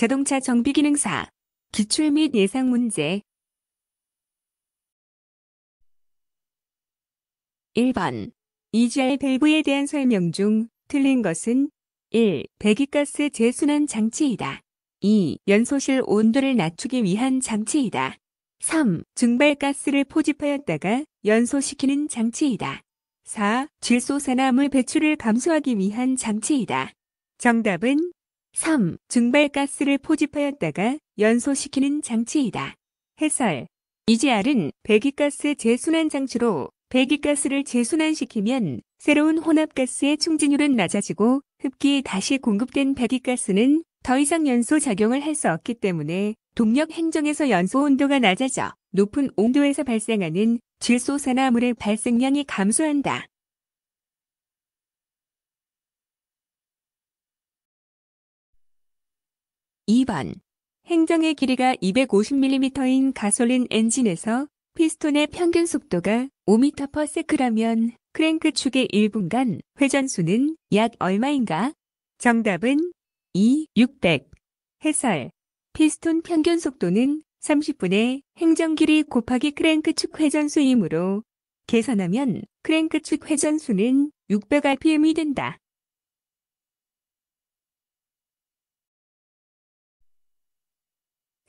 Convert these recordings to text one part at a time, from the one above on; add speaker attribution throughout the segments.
Speaker 1: 자동차 정비기능사, 기출 및 예상 문제 1번 EGR 밸브에 대한 설명 중 틀린 것은 1. 배기가스 재순환 장치이다. 2. 연소실 온도를 낮추기 위한 장치이다. 3. 증발가스를 포집하였다가 연소시키는 장치이다. 4. 질소산화물 배출을 감소하기 위한 장치이다. 정답은 3. 증발가스를 포집하였다가 연소시키는 장치이다. 해설. EGR은 배기가스 재순환 장치로 배기가스를 재순환시키면 새로운 혼합가스의 충진율은 낮아지고 흡기에 다시 공급된 배기가스는 더 이상 연소 작용을 할 수 없기 때문에 동력 행정에서 연소 온도가 낮아져 높은 온도에서 발생하는 질소산화물의 발생량이 감소한다. 2번 행정의 길이가 250mm인 가솔린 엔진에서 피스톤의 평균 속도가 5m/s라면 크랭크 축의 1분간 회전수는 약 얼마인가? 정답은 2, 600. 해설. 피스톤 평균 속도는 30분의 행정 길이 곱하기 크랭크 축 회전수이므로 계산하면 크랭크 축 회전수는 600rpm이 된다.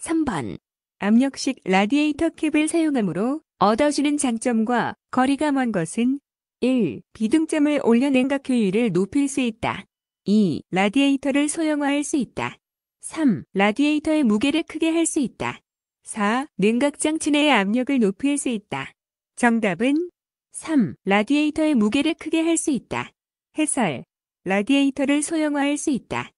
Speaker 1: 3번 압력식 라디에이터 캡을 사용하므로 얻어지는 장점과 거리가 먼 것은 1. 비등점을 올려 냉각 효율을 높일 수 있다. 2. 라디에이터를 소형화할 수 있다. 3. 라디에이터의 무게를 크게 할 수 있다. 4. 냉각장치 내의 압력을 높일 수 있다. 정답은 3. 라디에이터의 무게를 크게 할 수 있다. 해설. 라디에이터를 소형화할 수 있다.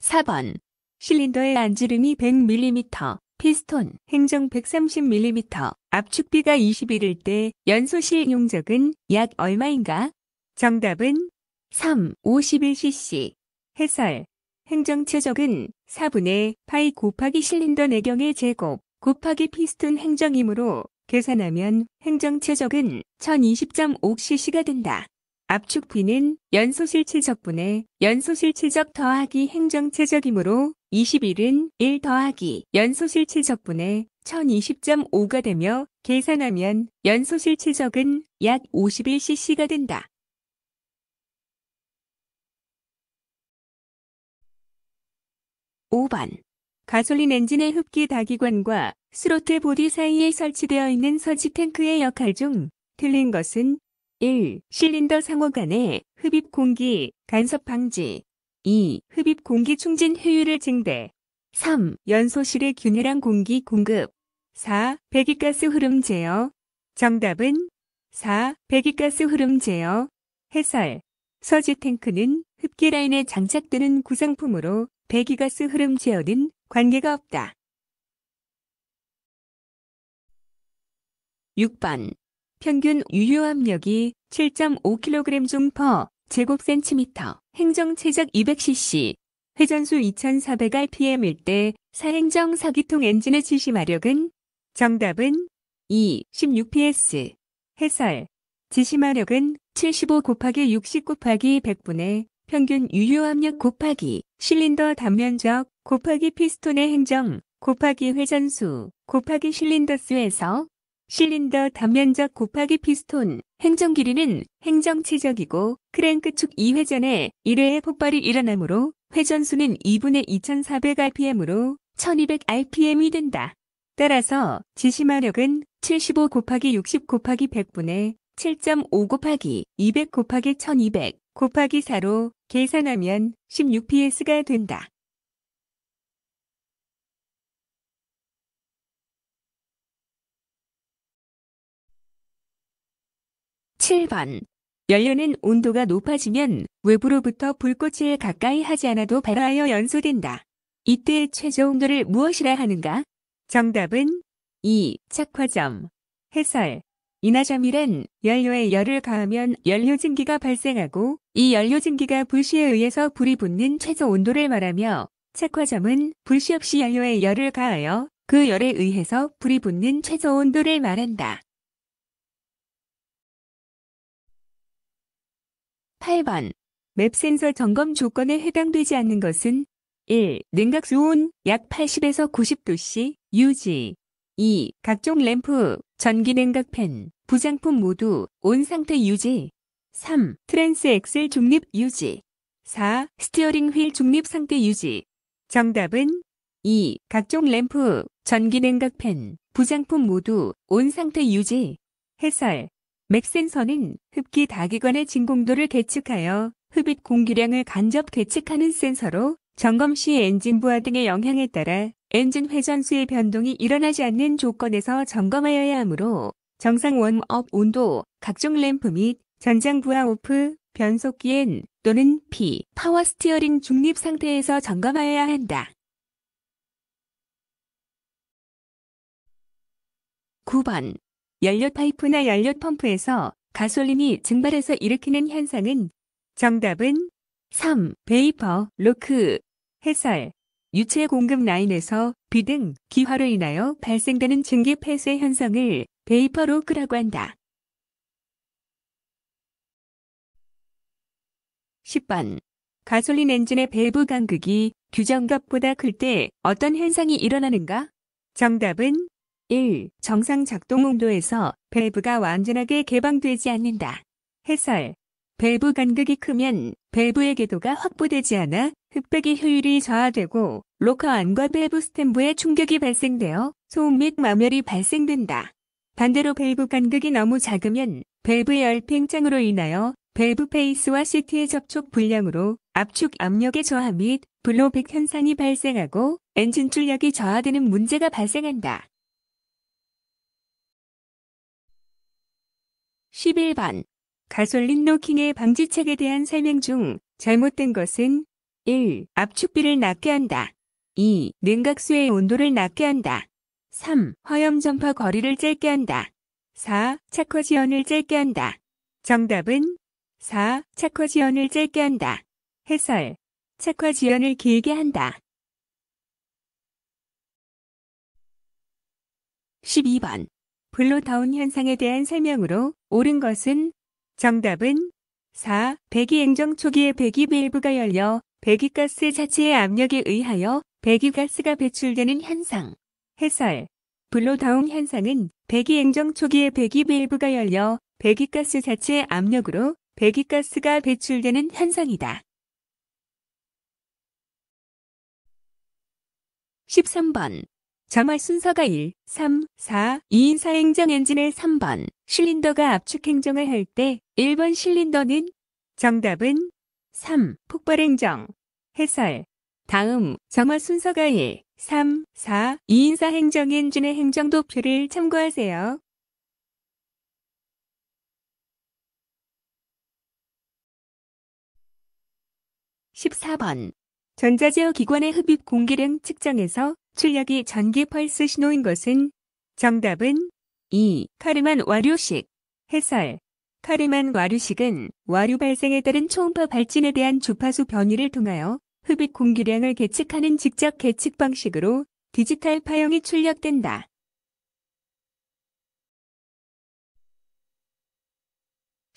Speaker 1: 4번. 실린더의 안지름이 100mm, 피스톤 행정 130mm, 압축비가 21일 때 연소실 용적은 약 얼마인가? 정답은 3, 51cc. 해설. 행정 최적은 4분의 파이 곱하기 실린더 내경의 제곱 곱하기 피스톤 행정이므로 계산하면 행정 최적은 1020.5cc가 된다. 압축 B는 연소실체적분의 연소실체적 더하기 행정체적이므로 21은 1 더하기 연소실체적분의 1020.5가 되며 계산하면 연소실체적은 약 51cc가 된다. 5번 가솔린 엔진의 흡기 다기관과 스로틀 보디 사이에 설치되어 있는 서지 탱크의 역할 중 틀린 것은 1. 실린더 상호 간의 흡입 공기 간섭 방지 2. 흡입 공기 충진 효율을 증대 3. 연소실의 균일한 공기 공급 4. 배기가스 흐름 제어 정답은 4. 배기가스 흐름 제어 해설 서지 탱크는 흡기 라인에 장착되는 구성품으로 배기가스 흐름 제어는 관계가 없다. 6번 평균 유효압력이 7.5kg 중 퍼 제곱센티미터, 행정체적 200cc, 회전수 2400rpm일 때 사행정 4기통 엔진의 지시 마력은 정답은 2, 16ps. 해설. 지시마력은 75 곱하기 60 곱하기 100분의 평균 유효압력 곱하기 실린더 단면적 곱하기 피스톤의 행정 곱하기 회전수 곱하기 실린더 수에서 실린더 단면적 곱하기 피스톤, 행정 길이는 행정 최적이고 크랭크축 2회전에 1회의 폭발이 일어나므로 회전수는 2분의 2400rpm으로 1200rpm이 된다. 따라서 지시마력은 75 곱하기 60 곱하기 100분의 7.5 곱하기 200 곱하기 1200 곱하기 4로 계산하면 16ps가 된다. 7번. 연료는 온도가 높아지면 외부로부터 불꽃을 가까이 하지 않아도 발화하여 연소된다. 이때 최저 온도를 무엇이라 하는가? 정답은 2. 착화점. 해설. 인화점이란 연료에 열을 가하면 연료증기가 발생하고 이 연료증기가 불시에 의해서 불이 붙는 최저 온도를 말하며 착화점은 불시 없이 연료에 열을 가하여 그 열에 의해서 불이 붙는 최저 온도를 말한다. 8번. 맵 센서 점검 조건에 해당되지 않는 것은 1. 냉각 수온 약 80에서 90도씨 유지 2. 각종 램프, 전기 냉각 팬, 부장품 모두 온 상태 유지 3. 트랜스 엑셀 중립 유지 4. 스티어링 휠 중립 상태 유지 정답은 2. 각종 램프, 전기 냉각 팬, 부장품 모두 온 상태 유지 해설 맥센서는 흡기 다기관의 진공도를 계측하여 흡입 공기량을 간접 계측하는 센서로 점검 시 엔진 부하 등의 영향에 따라 엔진 회전수의 변동이 일어나지 않는 조건에서 점검하여야 하므로 정상 원업 온도, 각종 램프 및 전장 부하 오프, 변속기 N 또는 P, 파워 스티어링 중립 상태에서 점검하여야 한다. 9번 연료 파이프나 연료 펌프에서 가솔린이 증발해서 일으키는 현상은 정답은 3. 베이퍼, 로크, 해설, 유체 공급 라인에서 비등 기화로 인하여 발생되는 증기 폐쇄 현상을 베이퍼 로크라고 한다. 10번. 가솔린 엔진의 밸브 간극이 규정값보다 클 때 어떤 현상이 일어나는가? 정답은 1. 정상 작동 온도에서 밸브가 완전하게 개방되지 않는다. 해설. 밸브 간격이 크면 밸브의 궤도가 확보되지 않아 흡백의 효율이 저하되고 로커 안과 밸브 스탬브에 충격이 발생되어 소음 및 마멸이 발생된다. 반대로 밸브 간격이 너무 작으면 밸브의 열팽창으로 인하여 밸브 페이스와 시트의 접촉 불량으로 압축 압력의 저하 및 블로백 현상이 발생하고 엔진 출력이 저하되는 문제가 발생한다. 11번 가솔린 노킹의 방지책에 대한 설명 중 잘못된 것은 1. 압축비를 낮게 한다. 2. 냉각수의 온도를 낮게 한다. 3. 화염 전파 거리를 짧게 한다. 4. 착화 지연을 짧게 한다. 정답은 4. 착화 지연을 짧게 한다. 해설. 착화 지연을 길게 한다. 12번 블루다운 현상에 대한 설명으로 옳은 것은 정답은 4. 배기 행정 초기에 배기 밸브가 열려 배기가스 자체의 압력에 의하여 배기가스가 배출되는 현상. 해설. 블로다운 현상은 배기 행정 초기에 배기 밸브가 열려 배기가스 자체의 압력으로 배기가스가 배출되는 현상이다. 13번 점할 순서가 1, 3, 4, 2인 사행정엔진을 3번 실린더가 압축 행정을 할 때 1번 실린더는 정답은 3. 폭발 행정 해설 다음 점화 순서가 1, 3, 4, 2인 사행정 엔진의 행정 도표를 참고하세요. 십사 번 전자제어 기관의 흡입 공기량 측정에서 출력이 전기 펄스 신호인 것은 정답은 2. 카르만 와류식 해설 카르만 와류식은 와류 발생에 따른 초음파 발진에 대한 주파수 변이를 통하여 흡입 공기량을 계측하는 직접 계측 방식으로 디지털 파형이 출력된다.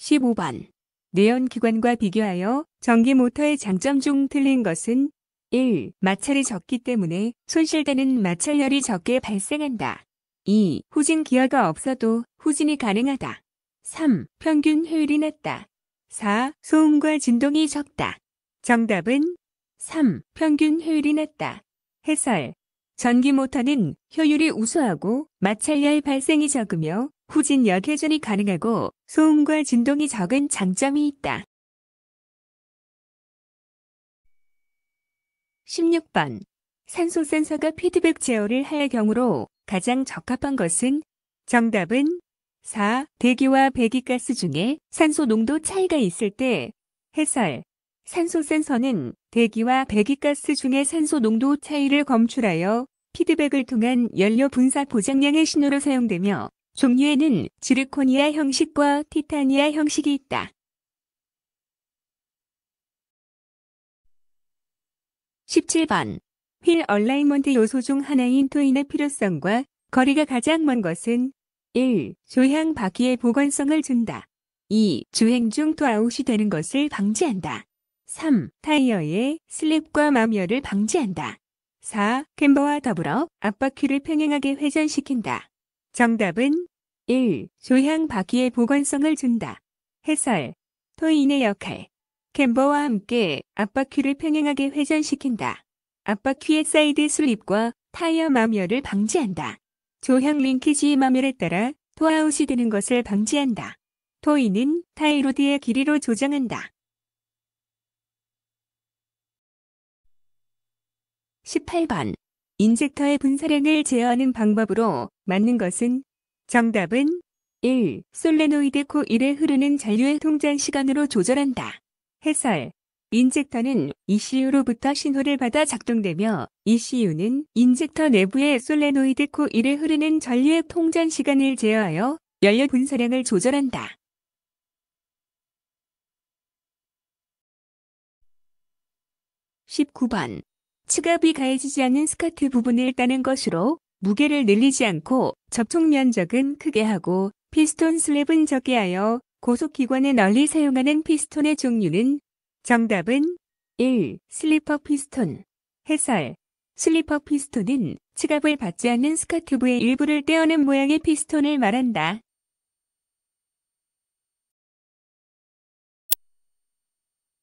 Speaker 1: 1 5번 내연기관과 비교하여 전기 모터의 장점 중 틀린 것은 1. 마찰이 적기 때문에 손실되는 마찰열이 적게 발생한다. 2. 후진 기어가 없어도 후진이 가능하다. 3. 평균 효율이 낮다. 4. 소음과 진동이 적다. 정답은 3. 평균 효율이 낮다. 해설 전기 모터는 효율이 우수하고 마찰열 발생이 적으며 후진력 회전이 가능하고 소음과 진동이 적은 장점이 있다. 16번 산소 센서가 피드백 제어를 할 경우로 가장 적합한 것은 정답은 4. 대기와 배기가스 중에 산소 농도 차이가 있을 때 해설 산소 센서는 대기와 배기가스 중에 산소 농도 차이를 검출하여 피드백을 통한 연료 분사 보장량의 신호로 사용되며 종류에는 지르코니아 형식과 티타니아 형식이 있다. 17번 휠 얼라이먼트 요소 중 하나인 토인의 필요성과 거리가 가장 먼 것은 1. 조향 바퀴의 보건성을 준다. 2. 주행 중토아웃이 되는 것을 방지한다. 3. 타이어의 슬립과 마멸을 방지한다. 4. 캠버와 더불어 앞바퀴를 평행하게 회전시킨다. 정답은 1. 조향 바퀴의 보관성을 준다. 해설. 토인의 역할. 캠버와 함께 앞바퀴를 평행하게 회전시킨다. 앞바퀴의 사이드 슬립과 타이어 마멸을 방지한다. 조향 링키지 마멸에 따라 토아웃이 되는 것을 방지한다. 토이는 타이로드의 길이로 조정한다. 18번 인젝터의 분사량을 제어하는 방법으로 맞는 것은 정답은 1. 솔레노이드 코일에 흐르는 잔류의 통장 시간으로 조절한다. 해설 인젝터는 ECU로부터 신호를 받아 작동되며 ECU는 인젝터 내부의 솔레노이드 코일에 흐르는 전류의 통전 시간을 제어하여 연료 분사량을 조절한다. 1 9번 추갑이 가해지지 않는 스커트 부분을 따는 것으로 무게를 늘리지 않고 접촉 면적은 크게 하고 피스톤 슬랩은 적게 하여 고속기관에 널리 사용하는 피스톤의 종류는 정답은 1. 슬리퍼 피스톤 해설 슬리퍼 피스톤은 지갑을 받지 않는 스카트부의 일부를 떼어낸 모양의 피스톤을 말한다.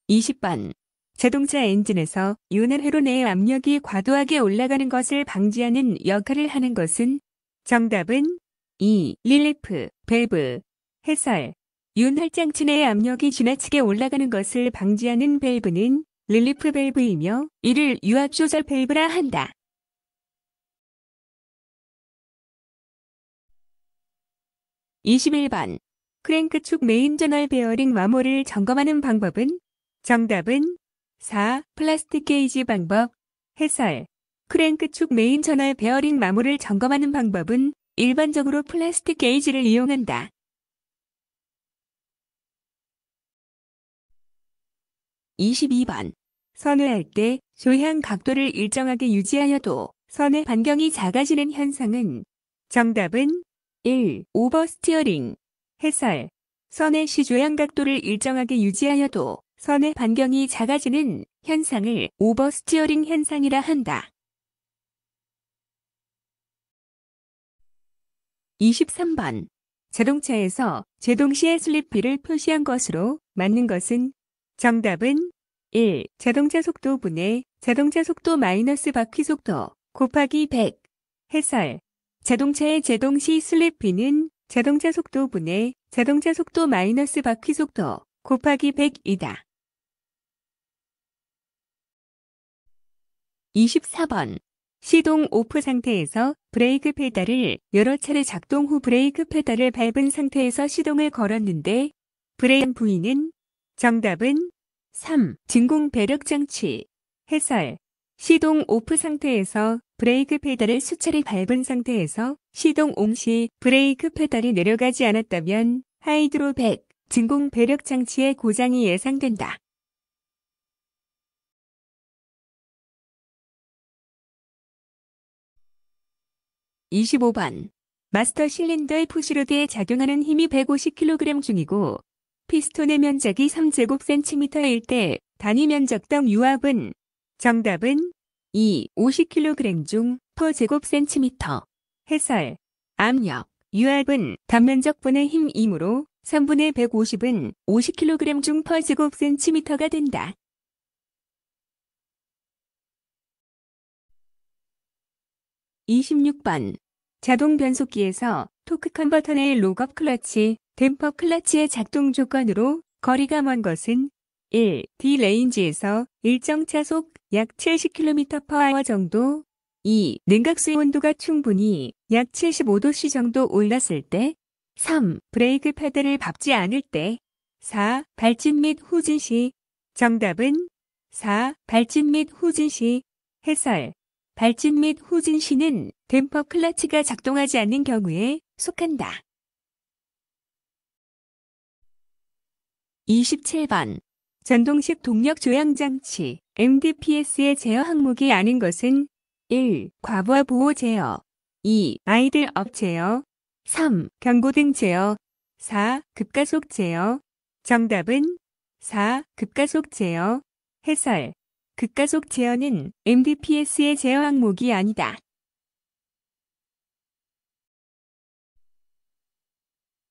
Speaker 1: 이십 번 자동차 엔진에서 윤활회로 내의 압력이 과도하게 올라가는 것을 방지하는 역할을 하는 것은 정답은 2. 릴리프, 밸브. 해설. 윤활장치 내의 압력이 지나치게 올라가는 것을 방지하는 밸브는 릴리프 밸브이며 이를 유압조절 밸브라 한다. 2 1번 크랭크축 메인 저널 베어링 마모를 점검하는 방법은? 정답은 4. 플라스틱 게이지 방법 해설 크랭크축 메인 전월 베어링 마모를 점검하는 방법은 일반적으로 플라스틱 게이지를 이용한다. 2 2번 선회할 때 조향 각도를 일정하게 유지하여도 선의 반경이 작아지는 현상은 정답은 1. 오버스티어링 해설 선의 시조향 각도를 일정하게 유지하여도 선의 반경이 작아지는 현상을 오버스티어링 현상이라 한다. 23번 자동차에서 제동 시의 슬리피를 표시한 것으로 맞는 것은 정답은 1. 자동차 속도 분의 자동차 속도 마이너스 바퀴 속도 곱하기 100 해설 자동차의 제동 시 슬리피는 자동차 속도 분의 자동차 속도 마이너스 바퀴 속도 곱하기 100이다. 24번 시동 오프 상태에서 브레이크 페달을 여러 차례 작동 후 브레이크 페달을 밟은 상태에서 시동을 걸었는데 브레인 부위는 정답은 3. 진공 배력 장치 해설 시동 오프 상태에서 브레이크 페달을 수차례 밟은 상태에서 시동 옹시 브레이크 페달이 내려가지 않았다면 하이드로 100 진공 배력 장치의 고장이 예상된다. 25번 마스터 실린더의 푸시로드에 작용하는 힘이 150kg 중이고 피스톤의 면적이 3제곱센티미터일 때 단위 면적당 유압은 정답은 2. 50kg 중 퍼제곱센티미터 해설 압력 유압은 단면적분의 힘이므로 3분의 150은 50kg 중 퍼제곱센티미터가 된다. 26번 자동 변속기에서 토크 컨버터의 록업 클러치, 댐퍼 클러치의 작동 조건으로 거리가 먼 것은 1. D 레인지에서 일정 차속 약 70km/h 정도 2. 냉각수의 온도가 충분히 약 75도씨 정도 올랐을 때 3. 브레이크 패드를 밟지 않을 때 4. 발진 및 후진 시 정답은 4. 발진 및 후진 시 해설 발진 및 후진 시는 댐퍼 클러치가 작동하지 않는 경우에 속한다. 27번 전동식 동력 조향장치 MDPS의 제어 항목이 아닌 것은 1. 과부하 보호 제어 2. 아이들 업 제어 3. 경고등 제어 4. 급가속 제어 정답은 4. 급가속 제어 해설 극가속 제어는 MDPS의 제어 항목이 아니다.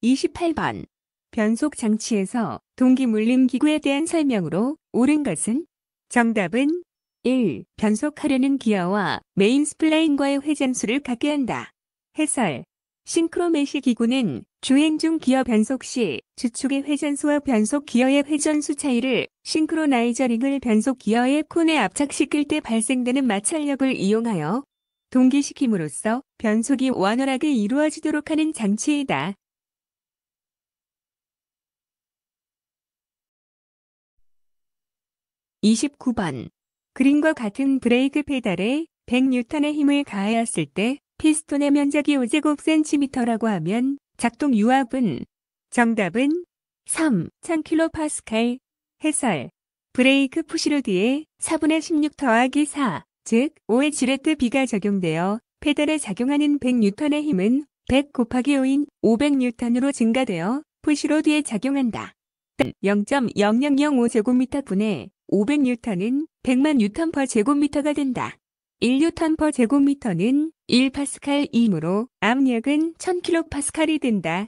Speaker 1: 2 8번 변속 장치에서 동기 물림 기구에 대한 설명으로 옳은 것은 정답은 1. 변속하려는 기어와 메인 스플라인과의 회전수를 갖게 한다. 해설 싱크로메시 기구는 주행 중 기어 변속 시 주축의 회전수와 변속 기어의 회전수 차이를 싱크로나이저링을 변속 기어의 콘에 압착시킬 때 발생되는 마찰력을 이용하여 동기시킴으로써 변속이 원활하게 이루어지도록 하는 장치이다. (29번) 그림과 같은 브레이크 페달에 100N의 힘을 가하였을 때 피스톤의 면적이 5제곱센티미터라고 하면 작동 유압은 정답은 3 1000kPa 해설 브레이크 푸시로드에 4분의 16 더하기 4, 즉 5의 지렛대 비가 적용되어 페달에 작용하는 100N의 힘은 100 곱하기 5인 500N으로 증가되어 푸시로드에 작용한다. 0.0005제곱미터 분의 500N은 100만 n 퍼제곱미터가 된다. 1뉴턴 퍼 제곱미터는 1파스칼이므로 압력은 1000킬로파스칼이 된다.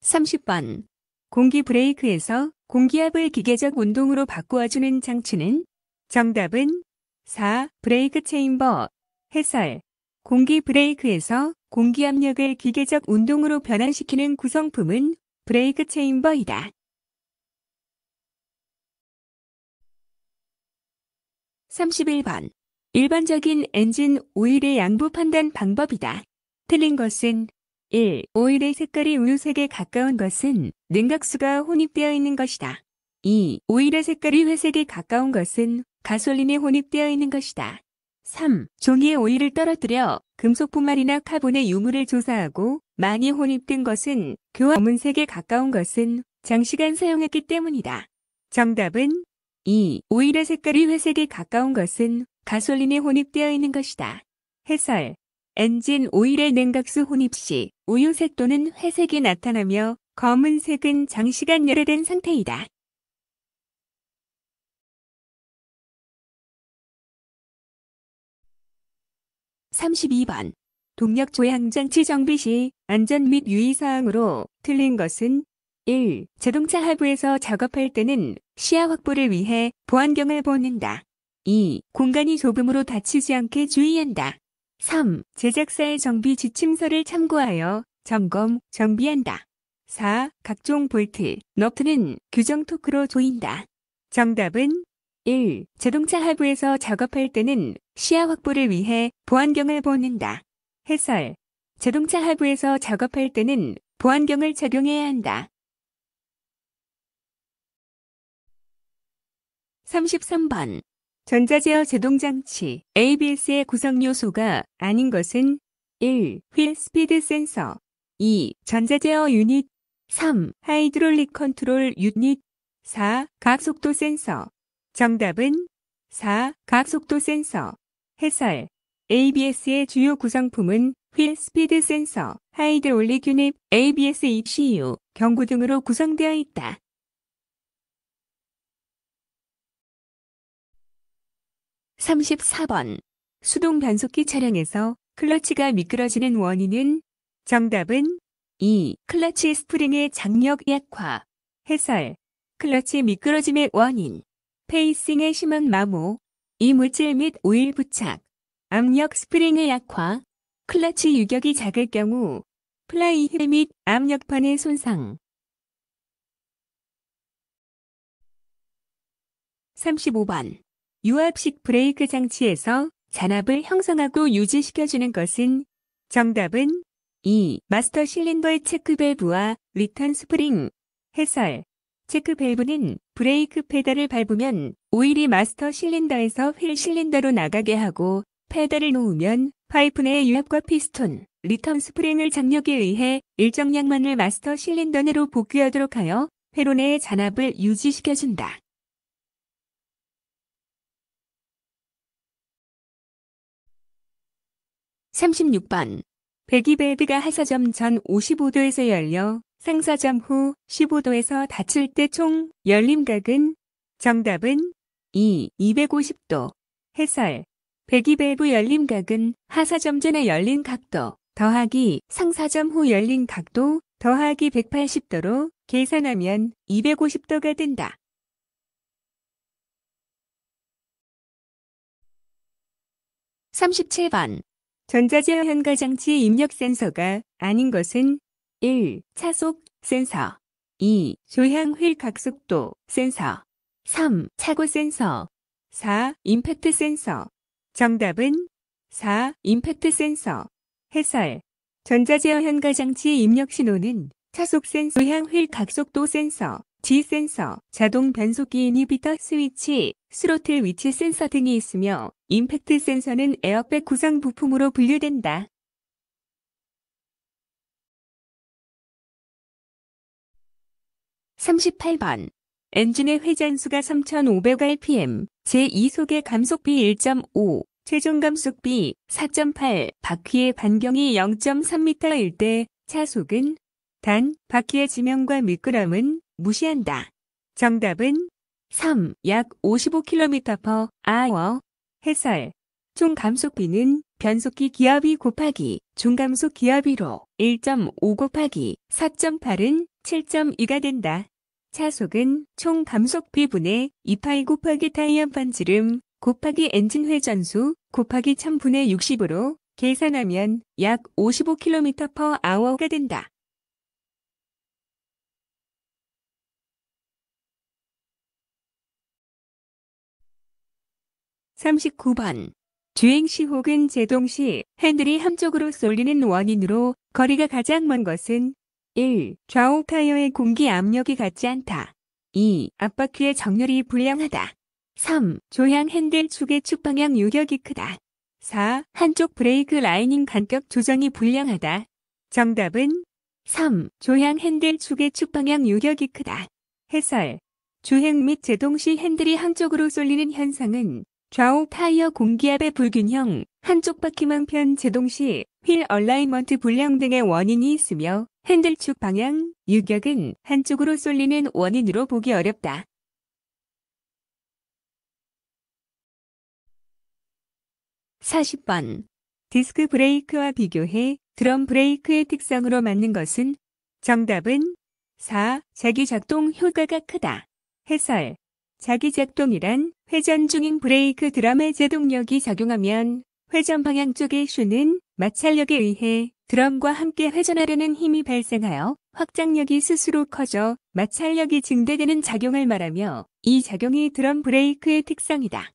Speaker 1: 3 0번 공기 브레이크에서 공기압을 기계적 운동으로 바꾸어주는 장치는 정답은 4. 브레이크 체인버 해설 공기 브레이크에서 공기압력을 기계적 운동으로 변환시키는 구성품은 브레이크 체인버이다. 31번. 일반적인 엔진 오일의 양부 판단 방법이다. 틀린 것은 1. 오일의 색깔이 우유색에 가까운 것은 냉각수가 혼입되어 있는 것이다. 2. 오일의 색깔이 회색에 가까운 것은 가솔린에 혼입되어 있는 것이다. 3. 종이에 오일을 떨어뜨려 금속분말이나 카본의 유물을 조사하고 많이 혼입된 것은 교화 검은색에 가까운 것은 장시간 사용했기 때문이다. 정답은 2. 오일의 색깔이 회색에 가까운 것은 가솔린에 혼입되어 있는 것이다. 해설. 엔진 오일의 냉각수 혼입 시 우유색 또는 회색이 나타나며 검은색은 장시간 열화된 상태이다. 3 2번 동력 조향장치 정비 시 안전 및 유의사항으로 틀린 것은 1. 자동차 하부에서 작업할 때는 시야 확보를 위해 보안경을 벗는다. 2. 공간이 좁음으로 다치지 않게 주의한다. 3. 제작사의 정비 지침서를 참고하여 점검, 정비한다. 4. 각종 볼트, 너트는 규정 토크로 조인다. 정답은 1. 자동차 하부에서 작업할 때는 시야 확보를 위해 보안경을 벗는다. 해설. 자동차 하부에서 작업할 때는 보안경을 착용해야 한다. 33번 전자제어 제동장치 ABS의 구성 요소가 아닌 것은 1. 휠 스피드 센서 2. 전자제어 유닛 3. 하이드롤릭 컨트롤 유닛 4. 각속도 센서 정답은 4. 각속도 센서 해설 ABS의 주요 구성품은 휠 스피드 센서, 하이드올리 유닛, ABS ECU, 경구 등으로 구성되어 있다. 34번 수동 변속기 차량에서 클러치가 미끄러지는 원인은 정답은 2. 클러치 스프링의 장력 약화 해설 클러치 미끄러짐의 원인 페이싱의 심한 마모 이물질 및 오일 부착 압력 스프링의 약화 클러치 유격이 작을 경우 플라이 휠및 압력판의 손상 35번 유압식 브레이크 장치에서 잔압을 형성하고 유지시켜주는 것은 정답은 2. 마스터 실린더의 체크밸브와 리턴 스프링 해설 체크밸브는 브레이크 페달을 밟으면 오일이 마스터 실린더에서 휠 실린더로 나가게 하고 페달을 놓으면 파이프 내의 유압과 피스톤, 리턴 스프링을 장력에 의해 일정량만을 마스터 실린더 내로 복귀하도록 하여 회로 내의 잔압을 유지시켜준다. 36번 배기베드가 하사점 전 55도에서 열려 상사점 후 15도에서 닫힐 때 총 열림각은 정답은 2. 250도 해설 배기배브 열림각은 하사점 전에 열린 각도 더하기 상사점 후 열린 각도 더하기 180도로 계산하면 250도가 된다. 3 7번 전자제 어 현가장치 입력 센서가 아닌 것은 1. 차속 센서 2. 조향 휠 각속도 센서 3. 차고 센서 4. 임팩트 센서 정답은 4. 임팩트 센서 해설 전자제어 현가장치 입력 신호는 차속 센서, 조향휠 각속도 센서, G 센서, 자동 변속기 인히비터 스위치, 스로틀 위치 센서 등이 있으며 임팩트 센서는 에어백 구성 부품으로 분류된다. 3 8번 엔진의 회전수가 3500rpm, 제2속의 감속비 1.5, 최종 감속비 4.8, 바퀴의 반경이 0.3m일 때 차속은 단, 바퀴의 지면과 미끄럼은 무시한다. 정답은 3. 약 55km/h 해설 총 감속비는 변속기 기압이 곱하기 중감속 기압이로 1.5 곱하기 4.8은 7.2가 된다. 차속은 총 감속비 분의 2파이 곱하기 타이어 반지름 곱하기 엔진 회전수 곱하기 1000분의 60으로 계산하면 약 55km/h가 된다. 39번 주행시 혹은 제동시 핸들이 한쪽으로 쏠리는 원인으로 거리가 가장 먼 것은 1. 좌우 타이어의 공기 압력이 같지 않다. 2. 앞바퀴의 정렬이 불량하다. 3. 조향 핸들 축의 축방향 유격이 크다. 4. 한쪽 브레이크 라이닝 간격 조정이 불량하다. 정답은 3. 조향 핸들 축의 축방향 유격이 크다. 해설 주행 및 제동 시 핸들이 한쪽으로 쏠리는 현상은 좌우 타이어 공기압의 불균형, 한쪽 바퀴만 편 제동 시휠 얼라이먼트 불량 등의 원인이 있으며 핸들축 방향, 유격은 한쪽으로 쏠리는 원인으로 보기 어렵다. 4 0번 디스크 브레이크와 비교해 드럼 브레이크의 특성으로 맞는 것은 정답은 4. 자기작동 효과가 크다. 해설 자기작동이란 회전 중인 브레이크 드럼의 제동력이 작용하면 회전 방향 쪽의 슈는 마찰력에 의해 드럼과 함께 회전하려는 힘이 발생하여 확장력이 스스로 커져 마찰력이 증대되는 작용을 말하며 이 작용이 드럼 브레이크의 특성이다.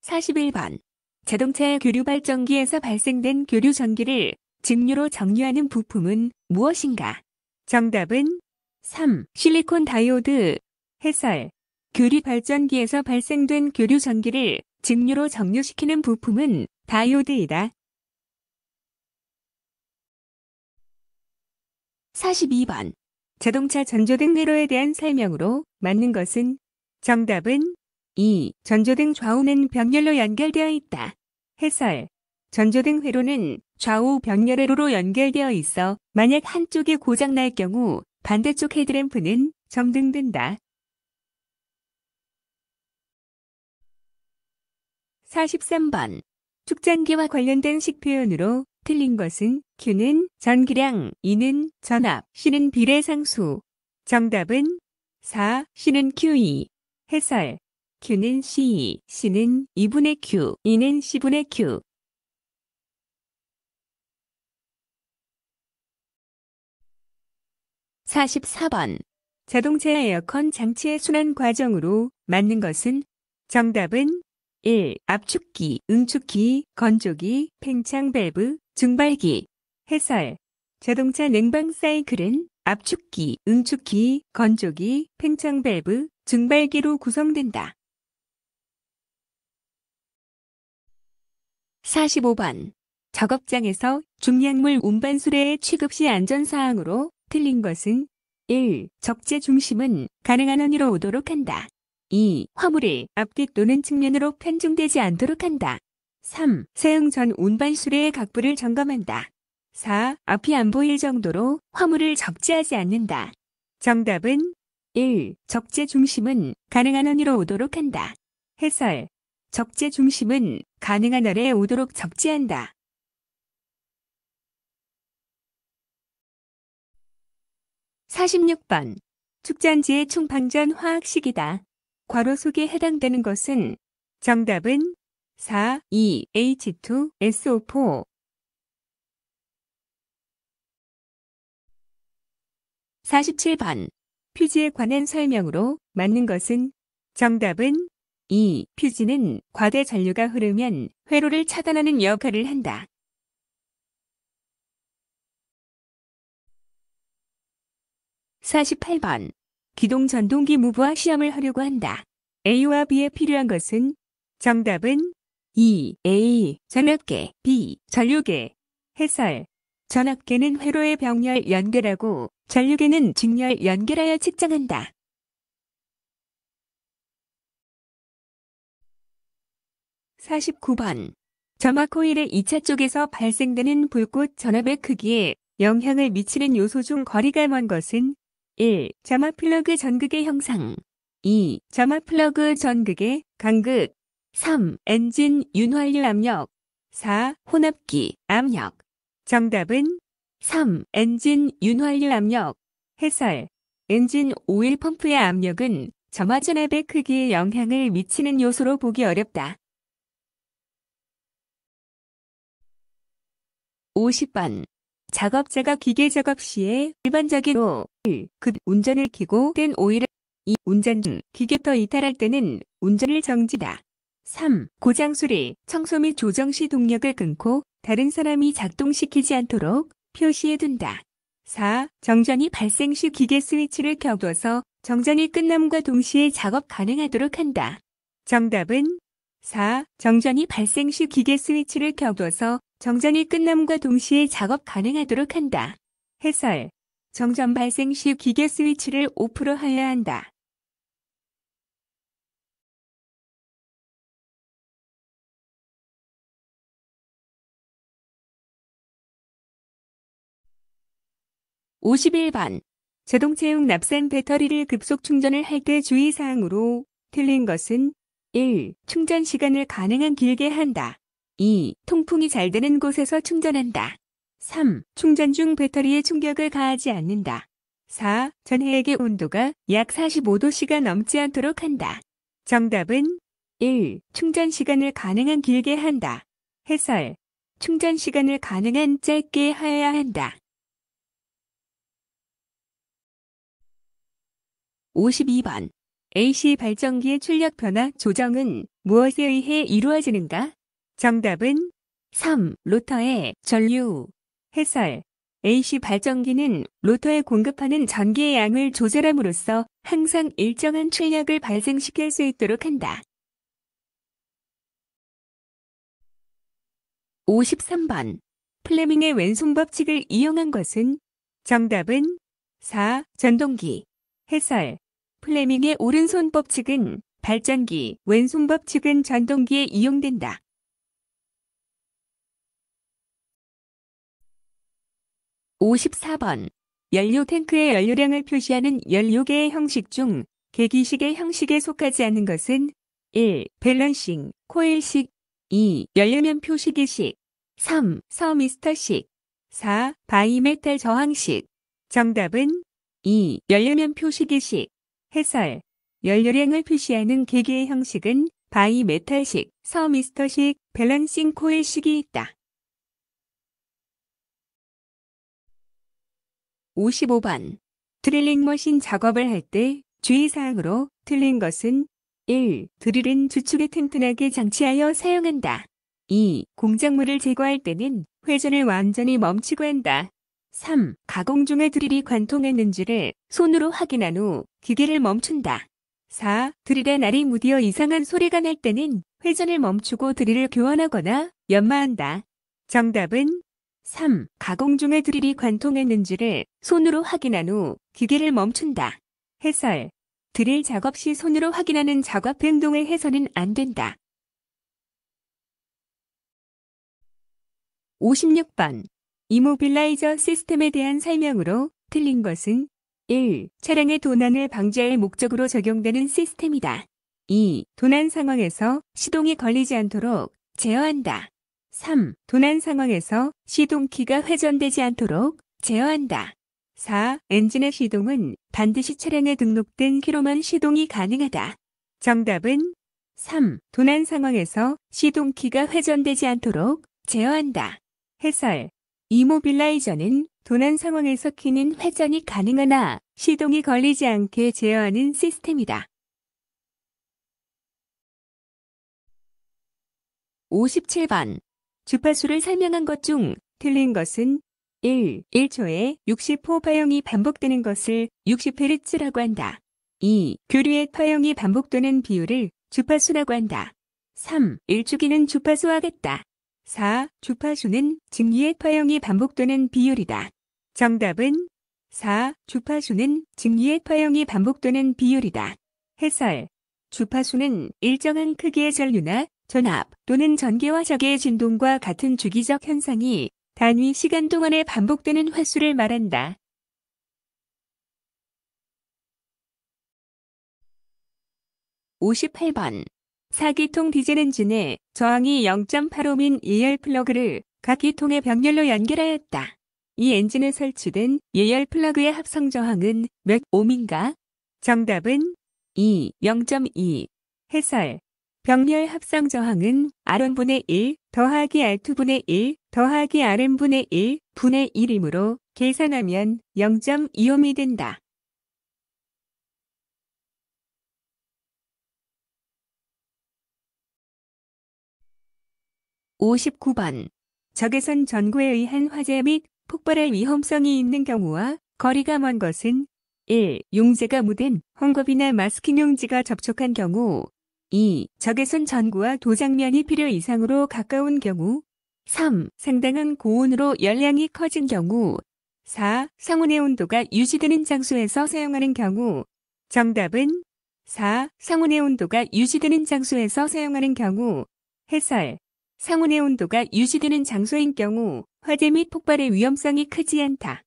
Speaker 1: 4 1번 자동차의 교류 발전기에서 발생된 교류 전기를 직류로 정류하는 부품은 무엇인가? 정답은 3. 실리콘 다이오드 해설 교류 발전기에서 발생된 교류 전기를 직류로 정류시키는 부품은 다이오드이다. 42번 자동차 전조등 회로에 대한 설명으로 맞는 것은 정답은 2. 전조등 좌우는 병렬로 연결되어 있다. 해설 전조등 회로는 좌우 병렬 회로로 연결되어 있어 만약 한쪽이 고장날 경우 반대쪽 헤드램프는 점등된다. 43번. 축전기와 관련된 식표현으로 틀린 것은 Q는 전기량, E는 전압, C는 비례상수. 정답은 4. C는 QE. 해설. Q는 CE, C는 2분의 Q, E는 10분의 Q. 44번 자동차 에어컨 장치의 순환 과정으로 맞는 것은 정답은 1. 압축기, 응축기, 건조기, 팽창 밸브, 증발기 해설 자동차 냉방 사이클은 압축기, 응축기, 건조기, 팽창 밸브, 증발기로 구성된다. 45번. 작업장에서 중량물 운반 수레의 취급 시 안전사항으로 틀린 것은 1. 적재 중심은 가능한 한위로 오도록 한다. 2. 화물이 앞뒤 또는 측면으로 편중되지 않도록 한다. 3. 세응 전 운반 수레의 각부를 점검한다. 4. 앞이 안 보일 정도로 화물을 적재하지 않는다. 정답은 1. 적재 중심은 가능한 한위로 오도록 한다. 해설 적재 중심은 가능한 아래에 오도록 적재한다. 46번. 축전지의 총방전 화학식이다. 괄호 속에 해당되는 것은 정답은 4, 2, H2, SO4. 47번. 퓨지에 관한 설명으로 맞는 것은 정답은 2. 퓨지는 과대 잔류가 흐르면 회로를 차단하는 역할을 한다. 48번. 기동 전동기 무브와 시험을 하려고 한다. A와 B에 필요한 것은 정답은 E, A. 전압계 B. 전류계 해설 전압계는 회로의 병렬 연결하고 전류계는 직렬 연결하여 측정한다. 4 9번 점화 코일의 2차 쪽에서 발생되는 불꽃 전압의 크기에 영향을 미치는 요소 중 거리가 먼 것은 1. 자막 플러그 전극의 형상 2. 자막 플러그 전극의 간극 3. 엔진 윤활유 압력 4. 혼합기 압력 정답은 3. 엔진 윤활유 압력 해설 엔진 오일 펌프의 압력은 점화전압의 크기에 영향을 미치는 요소로 보기 어렵다. 50번 작업자가 기계 작업 시에 일반적인로 1. 급 운전을 키고 된 오일을 2. 운전 중 기계터 이탈할 때는 운전을 정지다. 3. 고장 수리, 청소 및 조정 시 동력을 끊고 다른 사람이 작동시키지 않도록 표시해둔다. 4. 정전이 발생 시 기계 스위치를 켜둬서 정전이 끝남과 동시에 작업 가능하도록 한다. 정답은 4. 정전이 발생 시 기계 스위치를 켜둬서 정전이 끝남과 동시에 작업 가능하도록 한다. 해설. 정전 발생 시 기계 스위치를 오프로 하여야 한다. 5 1번자동채용 납산 배터리를 급속 충전을 할 때 주의사항으로 틀린 것은 1. 충전 시간을 가능한 길게 한다. 2. 통풍이 잘 되는 곳에서 충전한다. 3. 충전 중 배터리에 충격을 가하지 않는다. 4. 전해액의 온도가 약 45도씨가 넘지 않도록 한다. 정답은 1. 충전 시간을 가능한 길게 한다. 해설. 충전 시간을 가능한 짧게 하여야 한다. 52번. AC 발전기의 출력 변화 조정은 무엇에 의해 이루어지는가? 정답은 3. 로터의 전류 해설 AC 발전기는 로터에 공급하는 전기의 양을 조절함으로써 항상 일정한 출력을 발생시킬 수 있도록 한다. 53번 플레밍의 왼손 법칙을 이용한 것은 정답은 4. 전동기 해설 플레밍의 오른손 법칙은 발전기, 왼손 법칙은 전동기에 이용된다. 54번 연료 탱크의 연료량을 표시하는 연료계의 형식 중 계기식의 형식에 속하지 않는 것은 1. 밸런싱, 코일식 2. 연료면 표시기식 3. 서미스터식 4. 바이메탈 저항식 정답은 2. 연료면 표시기식 해설 연료량을 표시하는 계기의 형식은 바이메탈식, 서미스터식, 밸런싱 코일식이 있다. 55번 드릴링 머신 작업을 할 때 주의사항으로 틀린 것은 1. 드릴은 주축에 튼튼하게 장치하여 사용한다. 2. 공작물을 제거할 때는 회전을 완전히 멈추고 한다. 3. 가공 중에 드릴이 관통했는지를 손으로 확인한 후 기계를 멈춘다. 4. 드릴의 날이 무디어 이상한 소리가 날 때는 회전을 멈추고 드릴을 교환하거나 연마한다. 정답은 3. 가공 중의 드릴이 관통했는지를 손으로 확인한 후 기계를 멈춘다. 해설. 드릴 작업 시 손으로 확인하는 작업 행동을 해서는 안 된다. 56번. 이모빌라이저 시스템에 대한 설명으로 틀린 것은 1. 차량의 도난을 방지할 목적으로 적용되는 시스템이다. 2. 도난 상황에서 시동이 걸리지 않도록 제어한다. 3. 도난 상황에서 시동키가 회전되지 않도록 제어한다. 4. 엔진의 시동은 반드시 차량에 등록된 키로만 시동이 가능하다. 정답은 3. 도난 상황에서 시동키가 회전되지 않도록 제어한다. 해설. 이모빌라이저는 도난 상황에서 키는 회전이 가능하나 시동이 걸리지 않게 제어하는 시스템이다. 57번 주파수를 설명한 것 중 틀린 것은 1. 1초에 60호 파형이 반복되는 것을 60Hz라고 한다. 2. 교류의 파형이 반복되는 비율을 주파수라고 한다. 3. 1주기는 주파수하 겠다 4. 주파수는 증리의 파형이 반복되는 비율이다. 정답은 4. 주파수는 증리의 파형이 반복되는 비율이다. 해설 주파수는 일정한 크기의 전류나 전압 또는 전기화 적의 진동과 같은 주기적 현상이 단위 시간 동안에 반복되는 횟수를 말한다. 5 8번 사기통 디젤 엔진에 저항이 0.85민 예열 플러그를 각 기통의 병렬로 연결하였다. 이 엔진에 설치된 예열 플러그의 합성 저항은 몇오인가 정답은 2, 0.2. 해설 병렬 합성 저항은 R1분의 1 더하기 R2분의 1 더하기 Rn분의 1 분의 1이므로 계산하면 0.25이 된다. 5 9번 적외선 전구에 의한 화재 및 폭발의 위험성이 있는 경우와 거리가 먼 것은 1. 용재가 묻은 헝겊이나 마스킹 용지가 접촉한 경우 2. 적외선 전구와 도장면이 필요 이상으로 가까운 경우 3. 상당한 고온으로 열량이 커진 경우 4. 상온의 온도가 유지되는 장소에서 사용하는 경우 정답은 4. 상온의 온도가 유지되는 장소에서 사용하는 경우 해설 상온의 온도가 유지되는 장소인 경우 화재 및 폭발의 위험성이 크지 않다.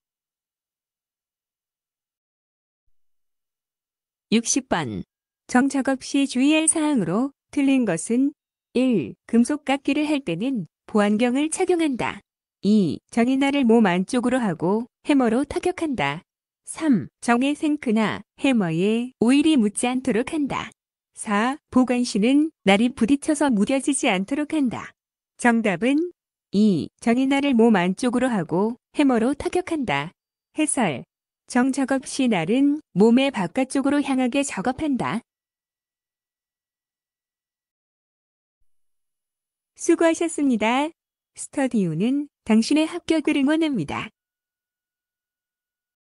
Speaker 1: 60번 정작업 시 주의할 사항으로 틀린 것은 1. 금속 깎기를 할 때는 보안경을 착용한다. 2. 정의나를 몸 안쪽으로 하고 해머로 타격한다. 3. 정의 생크나 해머에 오일이 묻지 않도록 한다. 4. 보관실은 날이 부딪혀서 무뎌지지 않도록 한다. 정답은 2. 정의나를 몸 안쪽으로 하고 해머로 타격한다. 해설. 정작업 시 날은 몸의 바깥쪽으로 향하게 작업한다. 수고하셨습니다. 스터디오는 당신의 합격을 응원합니다.